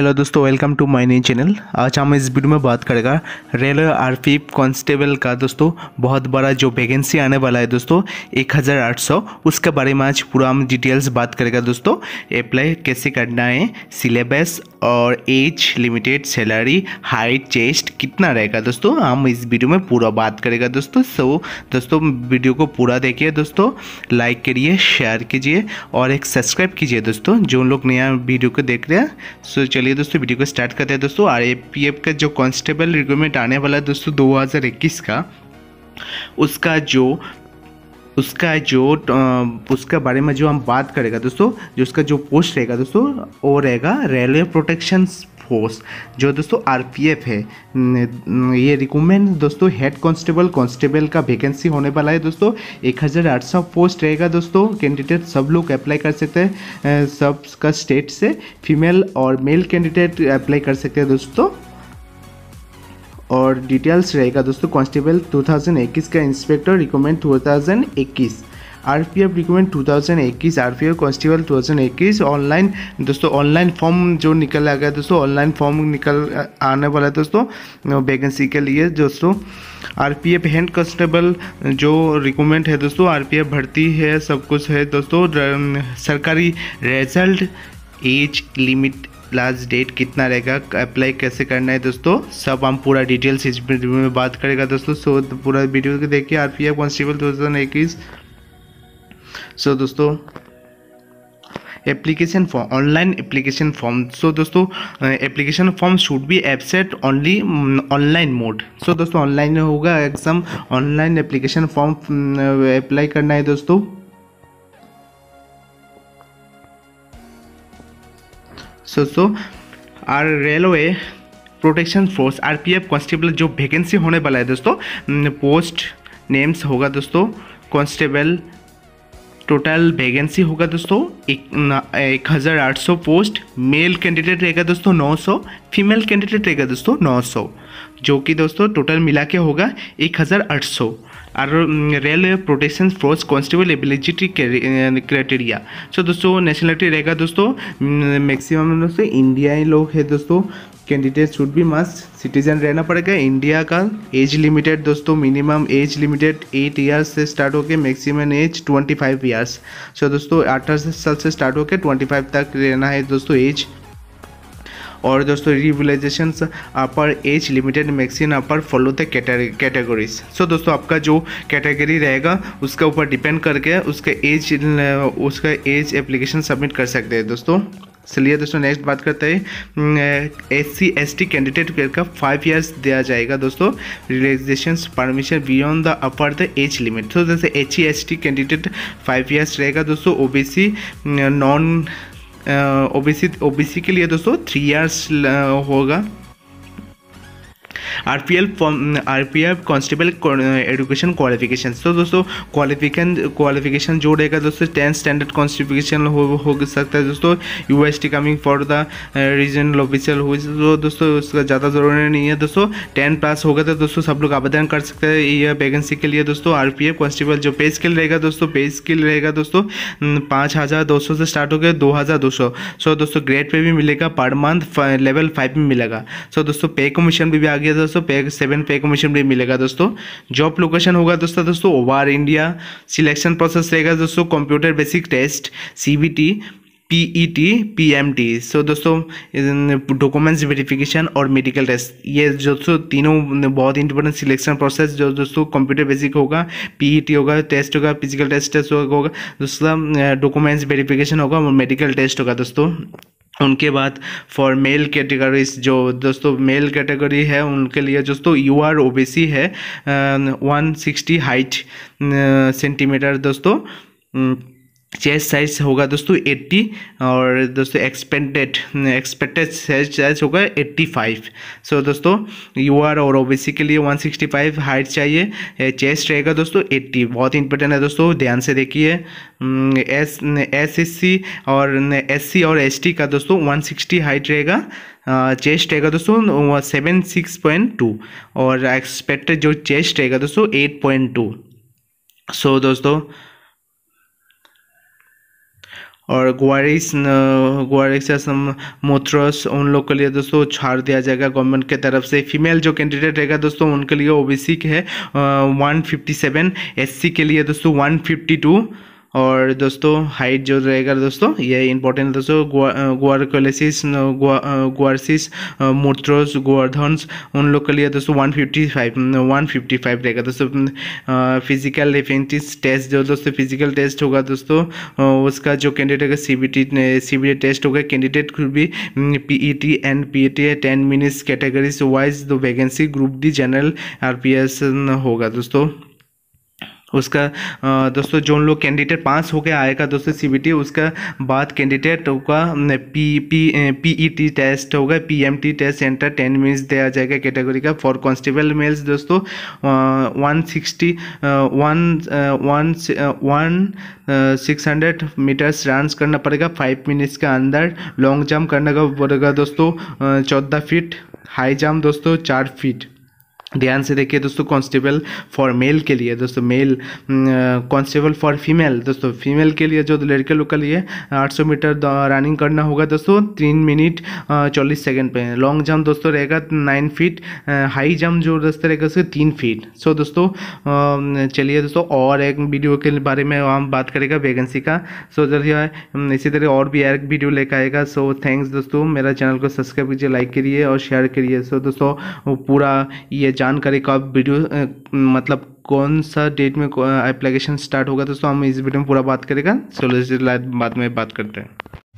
hello दोस्तों welcome to my new channel आज हम इस वीडियो में बात करेगा रेलवे आरपीएफ कांस्टेबल का दोस्तों बहुत बड़ा जो वैकेंसी आने वाला है दोस्तों 1800 उसके बारे में आज पूरा हम डिटेल्स बात करेगा दोस्तों अप्लाई कैसे करना है सिलेबस और age limited salary height chest कितना रहेगा दोस्तों हम इस वीडियो में पूरा बात करेगा दोस्तों सो दोस्तों वीडियो को पूरा देखिए दोस्तों लाइक करिए शेयर कीजिए और एक सब्सक्राइब कीजिए दोस्तों जो लोग नया वीडियो को देख रहे हैं सो चलिए चलिए दोस्तों वीडियो को स्टार्ट करते हैं दोस्तों आर का जो कॉन्स्टेबल रिक्रूटमेंट आने वाला है दोस्तों दो का उसका जो उसका जो उसका बारे में जो हम बात करेगा दोस्तों जो उसका जो पोस्ट रहेगा दोस्तों वो रहेगा रेलवे प्रोटेक्शन फोर्स जो दोस्तों आर है ये रिकमेंड दोस्तों हेड कांस्टेबल कांस्टेबल का वैकेंसी होने वाला है दोस्तों एक पोस्ट रहेगा दोस्तों कैंडिडेट सब लोग अप्लाई कर सकते हैं सब का स्टेट से फीमेल और मेल कैंडिडेट अप्लाई कर सकते हैं दोस्तों और डिटेल्स रहेगा दोस्तों कांस्टेबल 2021 का inspector recommend 2021 R P F recruitment two thousand इक्कीस R P F constable two thousand इक्कीस ऑनलाइन दोस्तों ऑनलाइन फॉर्म जो निकल आ गया दोस्तों ऑनलाइन फॉर्म निकल आने वाला है दोस्तों वैकेंसी के लिए दोस्तों R P F hand constable जो रिक्रूटमेंट है दोस्तों आर पी एफ भर्ती है सब कुछ है दोस्तों सरकारी result age limit last date कितना रहेगा अप्लाई कैसे करना है दोस्तों सब हम पूरा डिटेल्स इस वीडियो में बात करेगा दोस्तों सो पूरा वीडियो को देखिए आर पी एफ कॉन्स्टेबल दो हज़ार इक्कीस सो दोस्तों application form online application form so दोस्तों application form should be absent only online mode so दोस्तों ऑनलाइन होगा exam online application form apply करना है दोस्तों so so R railway protection force RPF constable जो वैकेंसी होने वाला है दोस्तों पोस्ट नेम्स होगा दोस्तों कॉन्स्टेबल टोटल वैकेंसी होगा दोस्तों एक हज़ार आठ सौ पोस्ट मेल कैंडिडेट रहेगा दोस्तों नौ सौ फीमेल कैंडिडेट रहेगा दोस्तों नौ सौ जो कि दोस्तों टोटल मिला के होगा एक हज़ार आठ सौ और रेल प्रोटेक्शन फोर्स कॉन्स्टेबल एबिलिजिटी क्राइटेरिया सो दोस्तों नेशनलिटी रहेगा दोस्तों मैक्सिमम दोस्तों इंडिया लोग है दोस्तों candidate should be must citizen रहना पड़ेगा इंडिया का एज लिमिटेड दोस्तों minimum age limited eight years से स्टार्ट होकर maximum age twenty five years so दोस्तों अठारह साल से स्टार्ट होकर ट्वेंटी फाइव तक रहना है दोस्तों एज और दोस्तों relaxation upper age limited maximum upper follow the categories so दोस्तों आपका जो कैटेगरी रहेगा उसके ऊपर डिपेंड करके उसका एज उसका एज एप्लीकेशन सबमिट कर सकते हैं दोस्तों चलिए दोस्तों नेक्स्ट बात करते हैं S C S T candidate का फाइव ईयर्स दिया जाएगा दोस्तों relaxation permission beyond the upper the age limit तो जैसे H C S T candidate five years रहेगा दोस्तों O B C non O uh, B के लिए दोस्तों थ्री ईयर्स uh, होगा R P L R P F constable education qualification तो दोस्तों क्वालिफिकेशन क्वालिफिकेशन जो रहेगा दोस्तों टेंथ स्टैंडर्ड कॉन्स्टिफिकेशन हो, हो सकता है दोस्तों U S T coming for the regional official हो तो दोस्तों उसका ज़्यादा ज़रूरी नहीं है दोस्तों टेन पास होगा तो दोस्तों सब लोग आवेदन कर सकते हैं यह वैकेंसी के लिए दोस्तों आर पी एफ कॉन्स्टेबल जो पे स्किल रहेगा दोस्तों पे स्किल रहेगा दोस्तों पाँच हज़ार दो सौ से स्टार्ट हो गया दो हज़ार दो सौ सो दोस्तों ग्रेड पे भी मिलेगा पर मंथ लेवल फाइव में मिलेगा सो दोस्तों पे कमीशन भी आ गया दोस्तों पे सेवन पे कमीशन भी मिलेगा दोस्तों जॉब लोकेशन होगा दोस्तों दोस्तों ओवर इंडिया सिलेक्शन प्रोसेस रहेगा दोस्तों computer basic test C P E T P M T so दोस्तों डॉक्यूमेंट्स वेरिफिकेशन और मेडिकल टेस्ट ये दोस्तों तीनों बहुत इंपॉर्टेंट सिलेक्शन प्रोसेस जो दोस्तों कंप्यूटर बेसिक होगा पी ई टी होगा टेस्ट होगा फिजिकल टेस्ट टेस्ट होगा दूसरा डॉक्यूमेंट्स वेरिफिकेशन होगा और मेडिकल टेस्ट होगा दोस्तों उनके बाद फॉर मेल कैटेगरीज जो दोस्तों मेल कैटेगरी है उनके लिए दोस्तों U R O B C है वन सिक्सटी हाइट सेंटीमीटर दोस्तों चेस्ट साइज होगा दोस्तों एट्टी और दोस्तों एक्सपेंडेड एक्सपेक्टेड चेस्ट साइज होगा एट्टी फाइव सो दोस्तों दोस्तों यूआर और ओबीसी के लिए वन सिक्सटी फाइव हाइट चाहिए चेस्ट रहेगा दोस्तों एट्टी बहुत इंपॉर्टेंट है दोस्तों ध्यान से देखिए एस एस एस सी और एस सी और एस टी का दोस्तों वन सिक्सटी हाइट रहेगा चेस्ट uh, रहेगा दोस्तों सेवन सिक्स पॉइंट टू और एक्सपेक्टेड जो चेस्ट रहेगा दोस्तों एट पॉइंट टू सो दोस्तों और ग्वारिस ग्वारिस या उन लोग के लिए दोस्तों छाड़ दिया जाएगा गवर्नमेंट के तरफ से फीमेल जो कैंडिडेट रहेगा दोस्तों उनके लिए ओबीसी के है वन फिफ्टी सेवन एस के लिए दोस्तों वन फिफ्टी टू और दोस्तों हाइट जो रहेगा दोस्तों ये इंपॉर्टेंट दोस्तों गुआरकोलेसिस गुआरसिस मोट्रोस गोवर्धन्स उन लोग के लिए दोस्तों one fifty five one fifty five रहेगा दोस्तों फिजिकल डिफेंटिस टेस्ट जो दोस्तों फिजिकल टेस्ट होगा दोस्तों उसका जो कैंडिडेट का C B T C B T test होगा कैंडिडेट खुद भी P E T and P E T ten minutes categories wise दो vacancy group D general R P S होगा दोस्तों उसका दोस्तों जो लोग कैंडिडेट पास होकर आएगा दोस्तों सी उसका बाद कैंडिडेट का P P P E T test होगा P M T test center ten minutes दिया जाएगा कैटेगरी का फॉर कॉन्स्टेबल मेल्स दोस्तों one sixty one one one six hundred meters run करना पड़ेगा फाइव मिनट्स के अंदर लॉन्ग जम्प करना पड़ेगा दोस्तों चौदह फिट हाई जम्प दोस्तों चार फिट ध्यान से देखिए दोस्तों कांस्टेबल फॉर मेल के लिए दोस्तों मेल कांस्टेबल फॉर फीमेल दोस्तों फीमेल के लिए जो लड़के लोग का लिए 800 मीटर रनिंग करना होगा दोस्तों तीन मिनट चालीस सेकंड पे लॉन्ग जंप दोस्तों रहेगा नाइन फीट हाई जंप जो दोस्तों रहेगा उसके तीन फीट सो दोस्तों चलिए दोस्तों और एक वीडियो के बारे में हम बात करेगा वैकेंसी का सो चलिए इसी तरह और भी एक वीडियो लेकर आएगा सो थैंक्स दोस्तों मेरा चैनल को सब्सक्राइब कीजिए लाइक करिए और शेयर करिए सो दोस्तों पूरा ये जानकारी कब वीडियो मतलब कौन सा डेट में एप्लीकेशन स्टार्ट होगा दोस्तों हम इस वीडियो में पूरा बात करेगा सोलह बाद में बात करते हैं